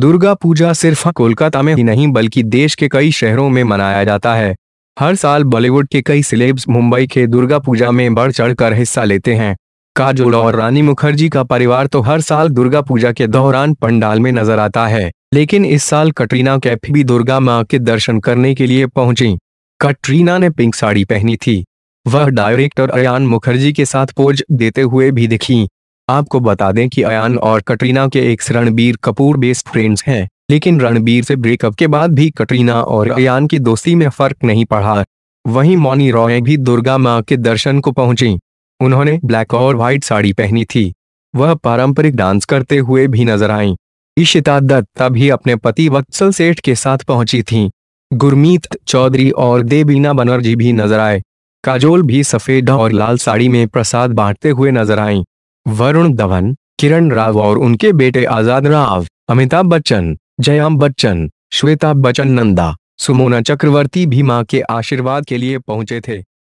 दुर्गा पूजा सिर्फ कोलकाता में ही नहीं बल्कि देश के कई शहरों में मनाया जाता है हर साल बॉलीवुड के कई सिलेब्स मुंबई के दुर्गा पूजा में बढ़ चढ़कर हिस्सा लेते हैं काजोल और रानी मुखर्जी का परिवार तो हर साल दुर्गा पूजा के दौरान पंडाल में नजर आता है लेकिन इस साल कटरीना कैफी भी दुर्गा माँ के दर्शन करने के लिए पहुंची कटरीना ने पिंक साड़ी पहनी थी वह डायरेक्टर अयान मुखर्जी के साथ पोज देते हुए भी दिखी आपको बता दें कि अयान और कटरीना के एक रणबीर कपूर बेस्ट फ्रेंड्स हैं लेकिन रणबीर से ब्रेकअप के बाद भी कटरीना और अयान की दोस्ती में फर्क नहीं पड़ा वहीं मौनी रॉय भी दुर्गा माँ के दर्शन को पहुंची उन्होंने ब्लैक और व्हाइट साड़ी पहनी थी वह पारंपरिक डांस करते हुए भी नजर आई इशिता दत्ता भी अपने पति वत्सल सेठ के साथ पहुंची थी गुरमीत चौधरी और देबीना बनर्जी भी नजर आए काजोल भी सफेद और लाल साड़ी में प्रसाद बांटते हुए नजर आईं। वरुण धवन किरण राव और उनके बेटे आजाद राव अमिताभ बच्चन जयाम बच्चन श्वेता बच्चन नंदा सुमोना चक्रवर्ती भी मां के आशीर्वाद के लिए पहुंचे थे